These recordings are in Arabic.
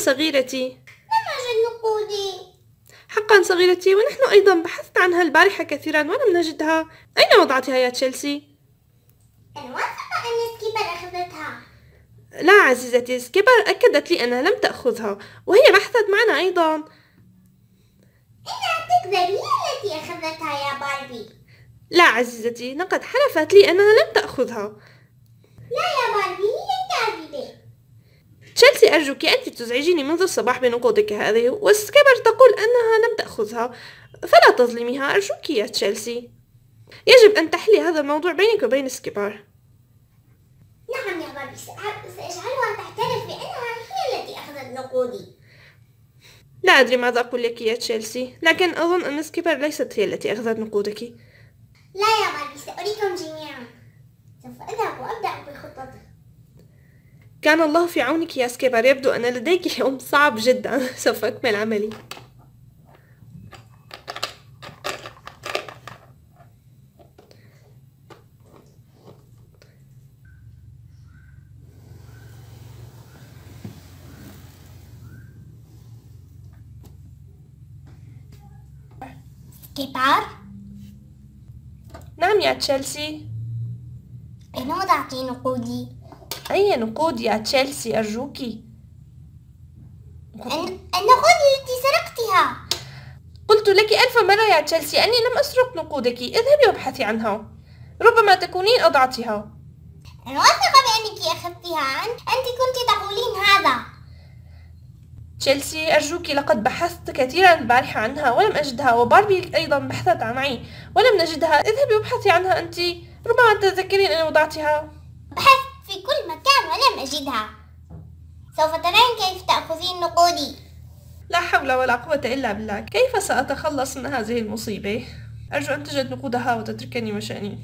صغيرتي أجد نقودي حقا صغيرتي ونحن أيضا بحثت عنها البارحة كثيرا ولم نجدها أين وضعتها يا تشيلسي؟ أنا أن سكيبر أخذتها لا عزيزتي سكيبر أكدت لي أنها لم تأخذها وهي بحثت معنا أيضا إنها تكذب هي التي أخذتها يا باربي لا عزيزتي لقد حلفت لي أنها لم تأخذها لا يا باربي تشيلسي أرجوك أنت تزعجيني منذ الصباح بنقودك هذه والسكابر تقول أنها لم تأخذها فلا تظلميها أرجوك يا تشيلسي يجب أن تحلي هذا الموضوع بينك وبين سكيبار نعم يا بابي سأجعلها تعترف بأنها هي التي أخذت نقودي لا أدري ماذا أقول لك يا تشيلسي لكن أظن أن سكيبر ليست هي التي أخذت نقودك لا يا بابي سأريكم جميعا كان الله في عونك يا سكيبر يبدو أن لديك يوم صعب جدا سوف أكمل عملي سكيبر نعم يا تشيلسي بنوضع في نقودي أي نقود يا تشيلسي أرجوكي النقود التي سرقتها قلت لك ألف مرة يا تشيلسي أني لم أسرق نقودك اذهبي وابحثي عنها ربما تكونين أضعتها أنا واثقة بأنك أخذتها عنك أنت كنت تقولين هذا تشيلسي أرجوك لقد بحثت كثيرا البارحة عنها ولم أجدها وباربي أيضا بحثت معي ولم نجدها اذهبي وابحثي عنها أنت ربما تتذكرين أني وضعتها بحثت في كل مكان ولم أجدها سوف ترين كيف تأخذين نقودي لا حول ولا قوة إلا بالله كيف سأتخلص من هذه المصيبة؟ أرجو أن تجد نقودها وتتركني وشأني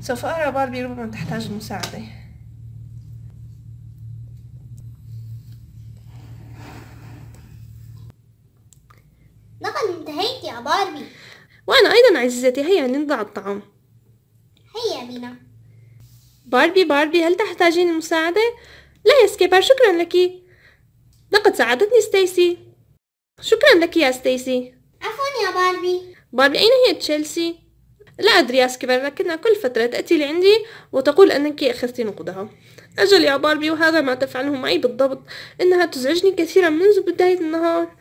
سوف أرى باربي ربما تحتاج المساعدة لقد انتهيت يا باربي وأنا أيضا عزيزتي هيا لنضع الطعام هيا بنا باربي باربي هل تحتاجين المساعدة؟ لا يا سكيبر شكرا لك لقد ساعدتني ستيسي شكرا لك يا ستيسي عفوا يا باربي باربي أين هي تشيلسي؟ لا أدري يا سكيبر لكنها كل فترة تأتي لعندي وتقول أنك أخذت نقودها أجل يا باربي وهذا ما تفعله معي بالضبط إنها تزعجني كثيرا منذ بداية النهار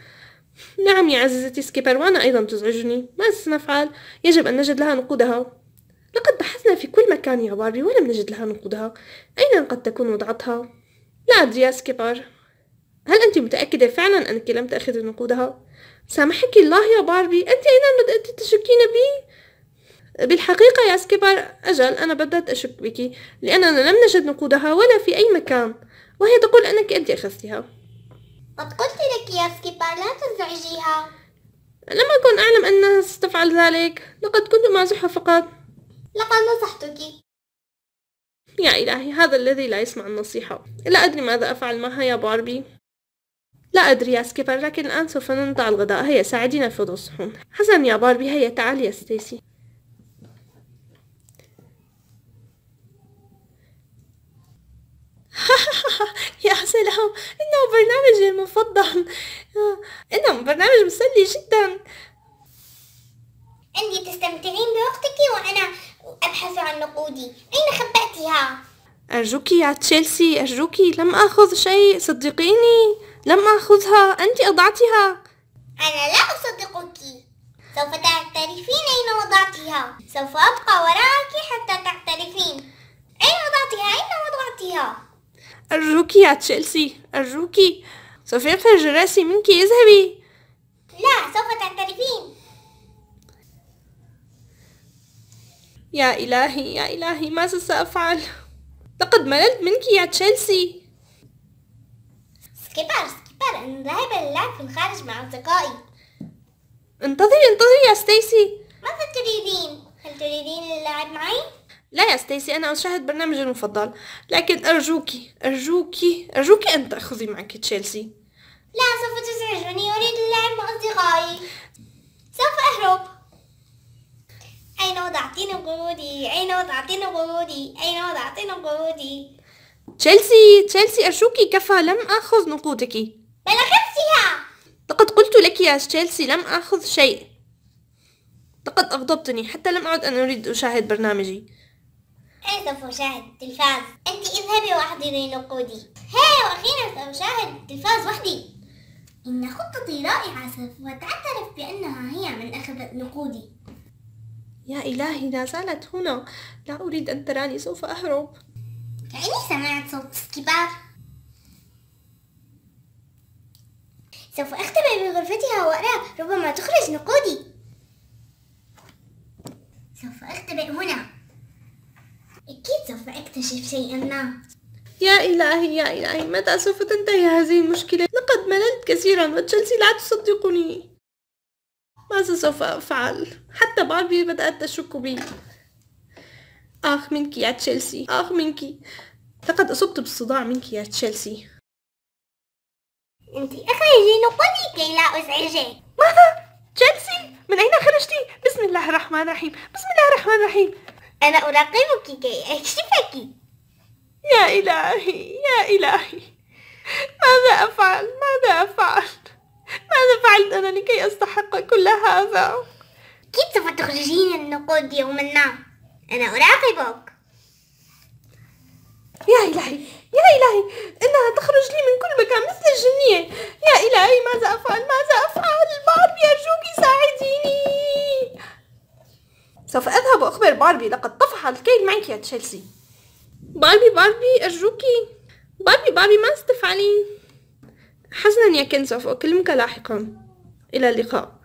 نعم يا عزيزتي سكيبر وأنا أيضا تزعجني ماذا سنفعل؟ يجب أن نجد لها نقودها لقد بحثنا في كل مكان يا باربي ولم نجد لها نقودها أين قد تكون وضعتها؟ لا أدري يا سكيبر هل أنت متأكدة فعلا أنك لم تأخذ نقودها؟ سامحك الله يا باربي أنت أين بدأت تشكين بي؟ بالحقيقة يا سكيبر أجل أنا بدأت أشك بك لأننا لم نجد نقودها ولا في أي مكان وهي تقول أنك أنت أخذتها قد قلت لك يا سكيبر لا تزعجيها لم أكن أعلم أنها ستفعل ذلك لقد كنت مازحة فقط لقد نصحتك يا إلهي هذا الذي لا يسمع النصيحة لا أدري ماذا أفعل معها يا باربي لا أدري يا سكيبر لكن الآن سوف نضع الغداء هيا ساعدينا في وضع الصحون حسنا يا باربي هيا تعالي يا ستيسي يا سلام إنه برنامجي المفضل إنه برنامج مسلي جدا أنت تستمتعين بوقتك وأنا أبحث عن نقودي أين خبأتها؟ أرجوك يا تشيلسي أرجوك لم أخذ شيء صدقيني لم أخذها أنت أضعتها أنا لا أصدقك سوف تعترفين أين وضعتها سوف أبقى وراك حتى تعترفين أين وضعتها أين وضعتها أرجوك يا تشيلسي أرجوك سوف ينفجر رأسي منك اذهبي لا سوف تعترفين يا إلهي يا إلهي ماذا سأفعل؟ لقد مللت منك يا تشيلسي سكيبر سكيبر أنا ذاهبة للعب في الخارج مع أصدقائي انتظري انتظري يا ستيسي ماذا تريدين؟ هل تريدين اللعب معي؟ لا يا ستيسي أنا أشاهد برنامجي المفضل لكن أرجوك أرجوك أرجوك أن تأخذي معك تشيلسي لا سوف تزعجني أريد اللعب مع أصدقائي سوف أهرب أين وضعتين قرودي؟ أين وضعتين قرودي؟ أين وضعتين قرودي؟ تشيلسي تشيلسي أرجوك كفى لم آخذ نقودك بل أخذتها لقد قلت لك يا تشيلسي لم آخذ شيء لقد أغضبتني حتى لم أعد أن أريد أشاهد برنامجي آسف أشاهد التلفاز أنت اذهبي واحضري نقودي هيا وأخيرا سأشاهد التلفاز وحدي إن خطتي رائعة سوف تعترف بأنها هي من أخذت نقودي يا إلهي لا زالت هنا لا أريد أن تراني سوف أهرب كأني سمعت صوت كبار سوف أختبئ بغرفتها وأرى ربما تخرج نقودي سوف أختبئ هنا أكيد سوف أكتشف شيئا ما يا إلهي يا إلهي متى سوف تنتهي هذه المشكلة؟ لقد مللت كثيرا وتشلسي لا تصدقني ماذا سوف أفعل؟ حتى باربي بدأت تشك بي آخ منك يا تشيلسي آخ منك لقد أصبت بالصداع منك يا تشيلسي أنت أخرجي نقلي كي لا أزعجك ماذا؟ تشيلسي من أين خرجتي؟ بسم الله الرحمن الرحيم بسم الله الرحمن الرحيم أنا أراقبك كي أكشفك يا إلهي يا إلهي ماذا أفعل؟ ماذا أفعل؟ ماذا فعلت أنا لكي أستحق كل هذا؟ كيف سوف تخرجين النقود يوما ما أنا أراقبك يا إلهي يا إلهي إنها تخرج لي من كل مكان مثل الجنية يا إلهي ماذا أفعل ماذا أفعل باربي أرجوك ساعديني سوف أذهب وأخبر باربي لقد طفح الكيل معك يا تشيلسي باربي باربي أرجوكي باربي باربي ماذا تفعلين؟ حسنا يا كنزوف أكلمك لاحقا إلى اللقاء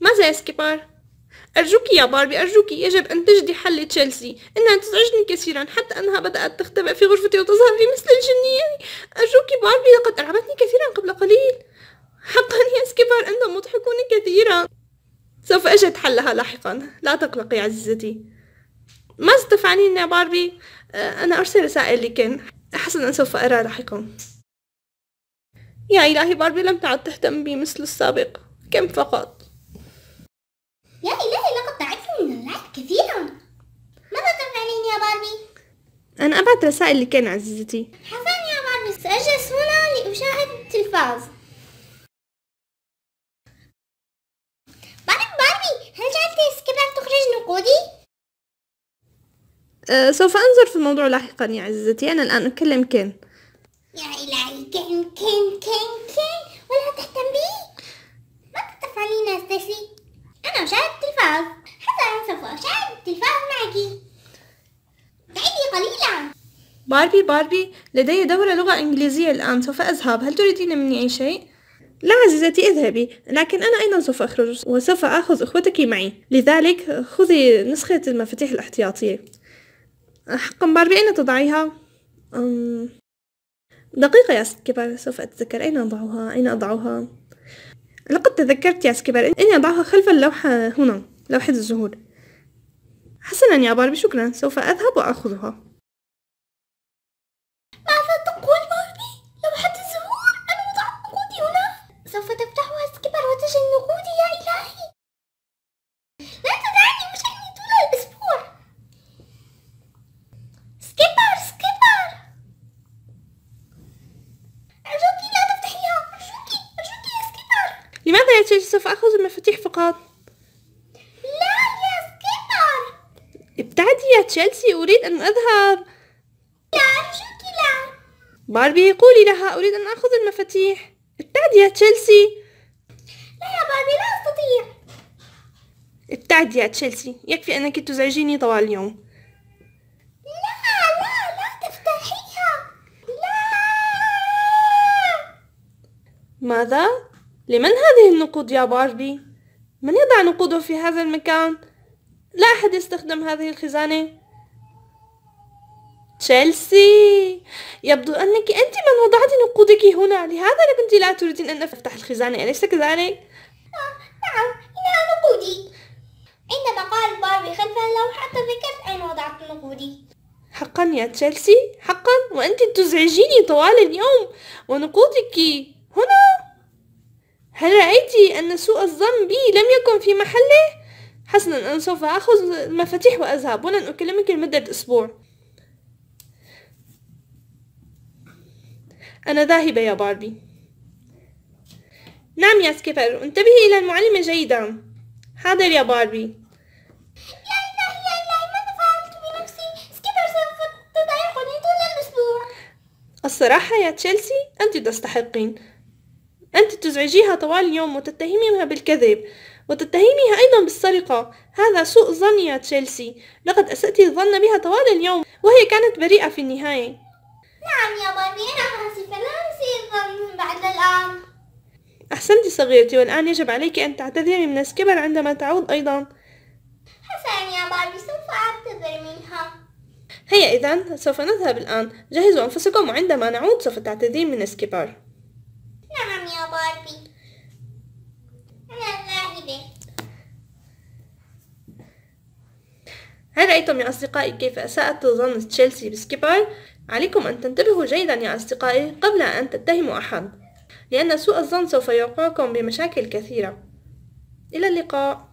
ماذا يا سكيبار؟ أرجوك يا باربي أرجوك يجب أن تجدي حل تشيلسي إنها تزعجني كثيرا حتى أنها بدأت تختبئ في غرفتي وتظهر لي مثل الجنية أرجوك باربي لقد أرعبتني كثيرا قبل قليل حقا يا سكيبار أنتم مضحكون كثيرا سوف أجد حلها لاحقا لا تقلقي عزيزتي ماذا تفعلين يا باربي؟ أنا أرسل رسائل لكن حسنا سوف أرى لاحقا يا إلهي باربي لم تعد تهتم بي مثل السابق كم فقط يا إلهي لقد تعبت من اللعب كثيرا ماذا تفعلين يا باربي؟ أنا أبعت رسائل لكين عزيزتي حسنا يا باربي سأجلس هنا لأشاهد التلفاز باربي باربي هل جعلت سكيبر تخرج نقودي؟ أه سوف أنظر في الموضوع لاحقا يا عزيزتي أنا الآن أكلم كين كين كين كين كين ولا تهتم بي ما تتفعلين ستيسي أنا أشاهد التلفاز حسنا سوف أشاهد التلفاز معك تعبي قليلا باربي باربي لدي دورة لغة إنجليزية الآن سوف أذهب هل تريدين مني أي شيء؟ لا عزيزتي اذهبي لكن أنا أيضا سوف أخرج وسوف أخذ أخوتك معي لذلك خذي نسخة المفاتيح الاحتياطية حقا باربي أين تضعيها؟ أم... دقيقة يا سكبر سوف أتذكر أين أضعها أين أضعها لقد تذكرت يا سكبر أني أضعها خلف اللوحة هنا لوحة الزهور حسنا يا باربي شكرا سوف أذهب وأخذها فقط لا يا سكيبر ابتعدي يا تشيلسي أريد أن أذهب لا أرجوك لا باربي قولي لها أريد أن أخذ المفاتيح ابتعدي يا تشيلسي لا يا باربي لا أستطيع ابتعدي يا تشيلسي يكفي أنك تزعجيني طوال اليوم لا لا لا تفتحيها لا ماذا؟ لمن هذه النقود يا باربي؟ من يضع نقوده في هذا المكان؟ لا أحد يستخدم هذه الخزانة تشيلسي يبدو أنك أنت من وضعت نقودك هنا لهذا كنت لا تريدين أن أفتح الخزانة أليس كذلك؟ نعم, نعم، إنها نقودي عندما قال باربي خلف اللوحة تذكرت أين وضعت نقودي حقا يا تشيلسي حقا وأنت تزعجيني طوال اليوم ونقودك هنا هل رأيت أن سوء الظن بي لم يكن في محله؟ حسنا أنا سوف أخذ المفاتيح وأذهب ولن أكلمك لمدة أسبوع أنا ذاهبة يا باربي نعم يا سكيبر انتبهي إلى المعلمة جيدا حاضر يا باربي ماذا فعلت بنفسي سكيبر سوف الأسبوع الصراحة يا تشيلسي أنت تستحقين أنت تزعجيها طوال اليوم وتتهميها بالكذب وتتهميها أيضا بالسرقة هذا سوء ظن يا تشيلسي لقد أسأت الظن بها طوال اليوم وهي كانت بريئة في النهاية نعم يا بابي أنا آسفة لا أسيء الظن بعد الآن أحسنت صغيرتي والآن يجب عليك أن تعتذري من السكبر عندما تعود أيضا حسنا يا بابي سوف أعتذر منها هيا إذا سوف نذهب الآن جهزوا أنفسكم وعندما نعود سوف تعتذرين من السكبر رأيتم يا أصدقائي كيف أساءت ظن تشيلسي بسكيبر عليكم أن تنتبهوا جيدا يا أصدقائي قبل أن تتهموا أحد لأن سوء الظن سوف يوقعكم بمشاكل كثيرة إلى اللقاء